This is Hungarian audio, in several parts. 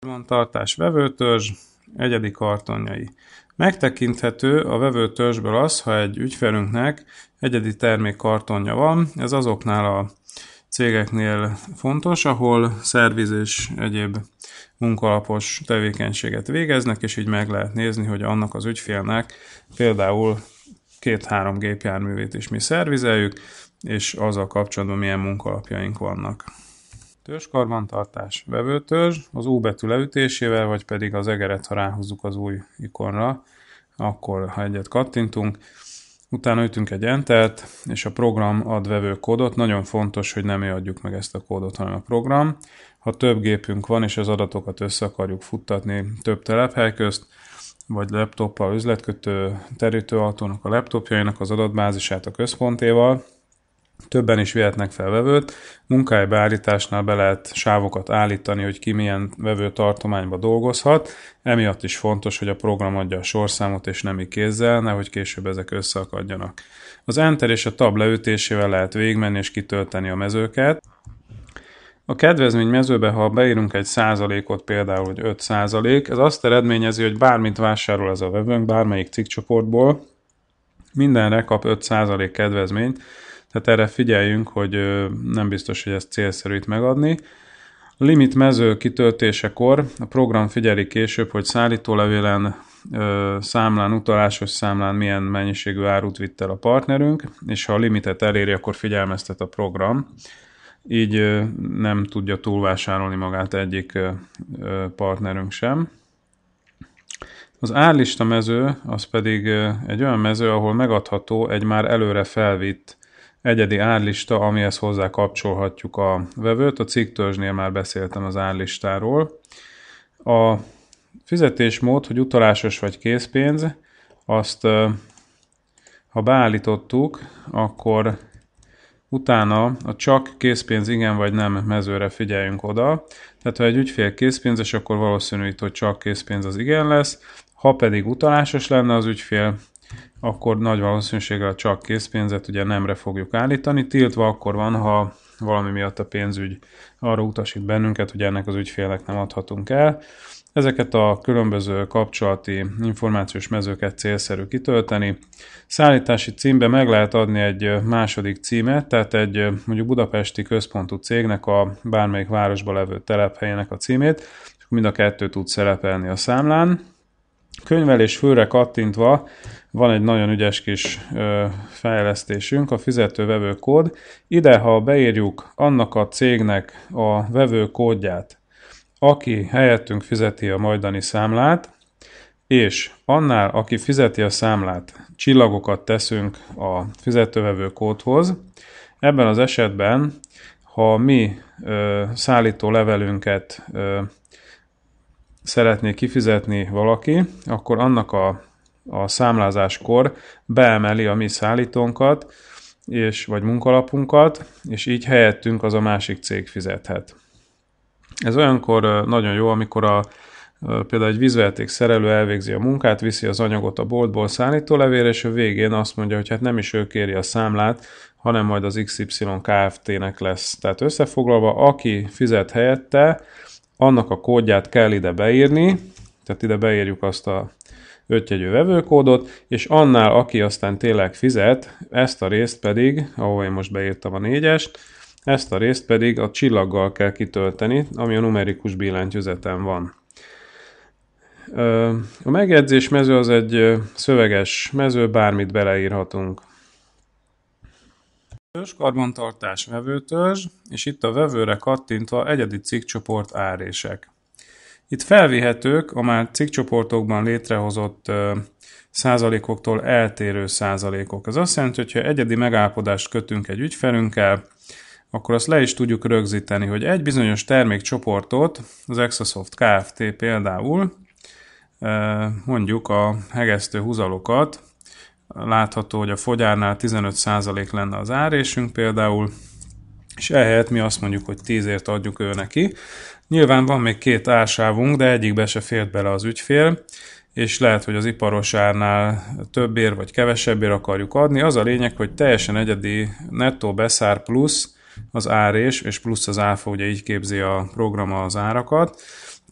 Karbantartás vevőtörzs, egyedi kartonjai. Megtekinthető a vevőtörzsből az, ha egy ügyfelünknek egyedi termék kartonja van, ez azoknál a cégeknél fontos, ahol szerviz és egyéb munkalapos tevékenységet végeznek, és így meg lehet nézni, hogy annak az ügyfélnek például két-három gépjárművét is mi szervizeljük, és azzal kapcsolatban milyen munkalapjaink vannak. Törzskarbantartás. vevőtörzs, az U betű leütésével, vagy pedig az egeret, ha ráhúzzuk az új ikonra, akkor ha egyet kattintunk, utána ütünk egy Entert, és a program ad vevő kódot. Nagyon fontos, hogy nem mi adjuk meg ezt a kódot, hanem a program. Ha több gépünk van, és az adatokat össze akarjuk futtatni több telephely közt, vagy laptoppal, üzletkötő, terítőautónak a laptopjainak az adatbázisát a központéval, Többen is vihetnek fel vevőt, munkáj beállításnál be lehet sávokat állítani, hogy ki milyen vevő tartományba dolgozhat, emiatt is fontos, hogy a program adja a sorszámot és nemi kézzel, nehogy később ezek összeakadjanak. Az Enter és a Tab leütésével lehet végigmenni és kitölteni a mezőket, a kedvezmény mezőbe, ha beírunk egy százalékot, például, hogy 5 százalék, ez azt eredményezi, hogy bármit vásárol ez a vevőnk bármelyik cikkcsoportból, mindenre kap 5 százalék kedvezményt, tehát erre figyeljünk, hogy nem biztos, hogy ezt célszerű itt megadni. Limit mező kitöltésekor a program figyeli később, hogy szállítólevélen, számlán, utalásos számlán milyen mennyiségű árut vitt el a partnerünk, és ha a limitet eléri, akkor figyelmeztet a program. Így nem tudja túlvásárolni magát egyik partnerünk sem. Az árlista mező az pedig egy olyan mező, ahol megadható egy már előre felvitt egyedi árlista, amihez hozzá kapcsolhatjuk a vevőt. A cikktörzsnél már beszéltem az árlistáról. A fizetésmód, hogy utalásos vagy készpénz, azt ha beállítottuk, akkor utána a csak készpénz igen vagy nem mezőre figyeljünk oda. Tehát ha egy ügyfél készpénzes, akkor valószínű, hogy csak készpénz az igen lesz. Ha pedig utalásos lenne az ügyfél, akkor nagy valószínűséggel csak készpénzet ugye nemre fogjuk állítani. Tiltva akkor van, ha valami miatt a pénzügy arra utasít bennünket, hogy ennek az ügyfélnek nem adhatunk el. Ezeket a különböző kapcsolati információs mezőket célszerű kitölteni. Szállítási címbe meg lehet adni egy második címet, tehát egy mondjuk budapesti központú cégnek a bármelyik városba levő telephelyének a címét, és mind a kettő tud szerepelni a számlán Könyvelés főre kattintva van egy nagyon ügyes kis ö, fejlesztésünk, a fizető vevőkód. Ide, ha beírjuk annak a cégnek a vevőkódját, aki helyettünk fizeti a majdani számlát, és annál, aki fizeti a számlát, csillagokat teszünk a fizetővevő kódhoz. Ebben az esetben, ha mi ö, szállító levelünket ö, szeretné kifizetni valaki, akkor annak a, a számlázáskor beemeli a mi szállítónkat, és, vagy munkalapunkat, és így helyettünk az a másik cég fizethet. Ez olyankor nagyon jó, amikor a, például egy vízvezeték szerelő elvégzi a munkát, viszi az anyagot a boltból szállítólevére, és a végén azt mondja, hogy hát nem is ő kéri a számlát, hanem majd az XY Kft-nek lesz. Tehát összefoglalva, aki fizet helyette, annak a kódját kell ide beírni, tehát ide beírjuk azt a ötjegyű vevőkódot, és annál, aki aztán tényleg fizet, ezt a részt pedig, ahol én most beírtam a négyest, ezt a részt pedig a csillaggal kell kitölteni, ami a numerikus billentyűzeten van. A megjegyzés mező az egy szöveges mező, bármit beleírhatunk. Törzs karbantartás, vevőtörzs, és itt a vevőre kattintva egyedi cikkcsoport árések. Itt felvihetők a már cikkcsoportokban létrehozott ö, százalékoktól eltérő százalékok. Ez azt jelenti, hogy ha egyedi megállapodást kötünk egy ügyfelünkkel, akkor azt le is tudjuk rögzíteni, hogy egy bizonyos termékcsoportot, az Exasoft Kft. például, mondjuk a hegesztő húzalokat látható, hogy a fogyárnál 15% lenne az árésünk például, és ehelyett mi azt mondjuk, hogy 10-ért adjuk ő neki. Nyilván van még két ársávunk, de egyikbe se fért bele az ügyfél, és lehet, hogy az iparosárnál többért vagy kevesebbért akarjuk adni. Az a lényeg, hogy teljesen egyedi nettó beszár plusz az árés, és plusz az áfa, ugye így képzi a program az árakat,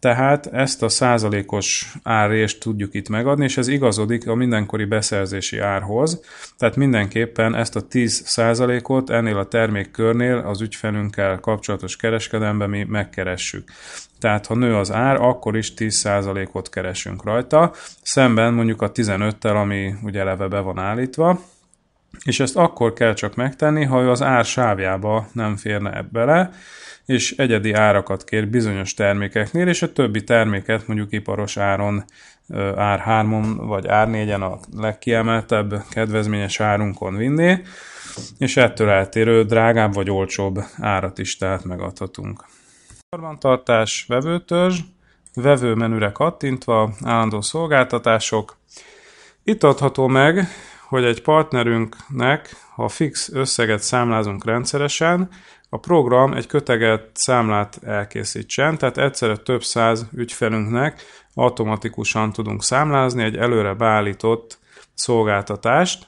tehát ezt a százalékos árrést tudjuk itt megadni, és ez igazodik a mindenkori beszerzési árhoz. Tehát mindenképpen ezt a 10 százalékot ennél a termékkörnél az ügyfelünkkel kapcsolatos kereskedelemben mi megkeressük. Tehát ha nő az ár, akkor is 10%-ot keresünk rajta, szemben mondjuk a 15-tel, ami ugye eleve be van állítva, és ezt akkor kell csak megtenni, ha ő az ár sávjába nem férne ebbele és egyedi árakat kér bizonyos termékeknél, és a többi terméket mondjuk iparos áron, ár 3 vagy ár 4 a legkiemeltebb kedvezményes árunkon vinné, és ettől eltérő drágább vagy olcsóbb árat is tehát megadhatunk. Karbantartás, vevőtörzs, vevő menüre kattintva, állandó szolgáltatások. Itt adható meg hogy egy partnerünknek, ha fix összeget számlázunk rendszeresen, a program egy köteget számlát elkészítsen, tehát egyszerre több száz ügyfelünknek automatikusan tudunk számlázni egy előre beállított szolgáltatást,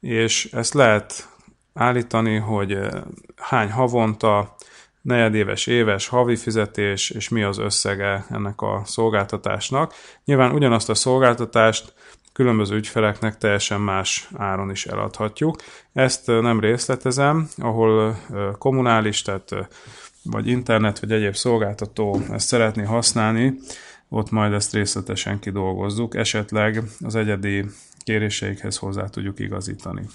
és ezt lehet állítani, hogy eh, hány havonta, negyedéves, éves, havi fizetés, és mi az összege ennek a szolgáltatásnak. Nyilván ugyanazt a szolgáltatást különböző ügyfeleknek teljesen más áron is eladhatjuk. Ezt nem részletezem, ahol kommunális, tehát vagy internet, vagy egyéb szolgáltató ezt szeretné használni, ott majd ezt részletesen kidolgozzuk, esetleg az egyedi kéréseikhez hozzá tudjuk igazítani.